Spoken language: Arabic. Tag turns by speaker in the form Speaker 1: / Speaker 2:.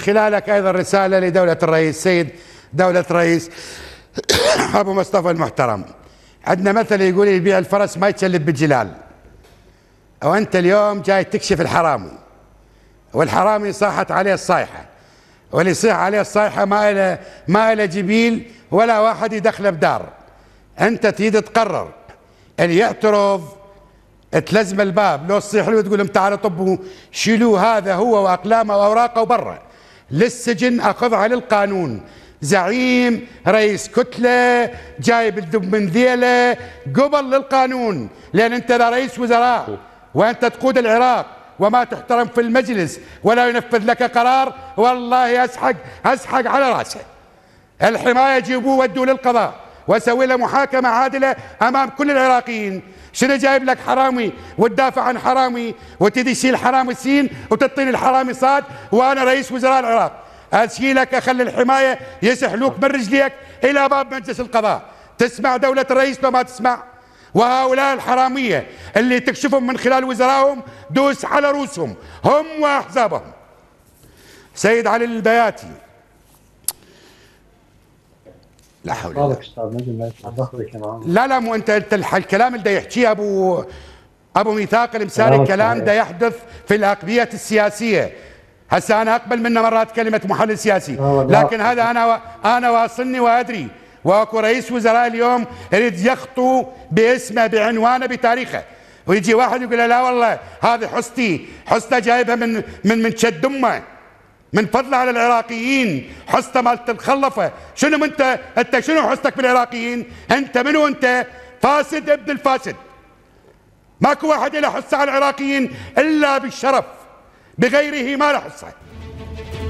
Speaker 1: خلالك أيضا رسالة لدولة الرئيس سيد دولة الرئيس أبو مصطفى المحترم عندنا مثل يقول يبيع الفرس ما يتشلب بالجلال أو أنت اليوم جاي تكشف الحرامي والحرامي صاحت عليه الصيحة واللي يصيح عليه الصيحة ما له ما له جبيل ولا واحد يدخله بدار أنت تريد تقرر اللي يعترض تلزم الباب لو تصيح له تقول لهم تعالوا طبوا شيلوا هذا هو وأقلامه وأوراقه وبره للسجن أخذها للقانون زعيم رئيس كتلة جايب الدب من ذيلة قبل للقانون لأن أنت لا رئيس وزراء وأنت تقود العراق وما تحترم في المجلس ولا ينفذ لك قرار والله أسحق أسحق على رأسه الحماية جيبوه ودوا للقضاء واسوي له محاكمه عادله امام كل العراقيين شنو جايب لك حرامي وتدافع عن حرامي وتدي تشيل حرامي السين وتطين الحرامي صاد وانا رئيس وزراء العراق اشيلك اخلي الحمايه يسحلوك من رجليك الى باب مجلس القضاء تسمع دوله الرئيس لو ما تسمع وهؤلاء الحراميه اللي تكشفهم من خلال وزرائهم دوس على رؤوسهم هم واحزابهم سيد علي البياتي لا حول ولا قوه لا لا مو انت انت الكلام اللي يحكيه ابو ابو ميثاق المساري الكلام ده يحدث في الاقبيه السياسيه هسه انا اقبل منه مرات كلمه محلل سياسي لكن هذا انا و... انا واصلني وادري واكو رئيس وزراء اليوم يريد يخطو باسمه بعنوانه بتاريخه ويجي واحد يقول لا والله هذه حصتي حصته جايبها من من من شد امه من فضل على العراقيين حصة مالت الخلفة شنو انت انت شنو حصتك بالعراقيين انت منو انت فاسد ابن الفاسد ماكو واحد له حصة على العراقيين الا بالشرف بغيره ما له حصه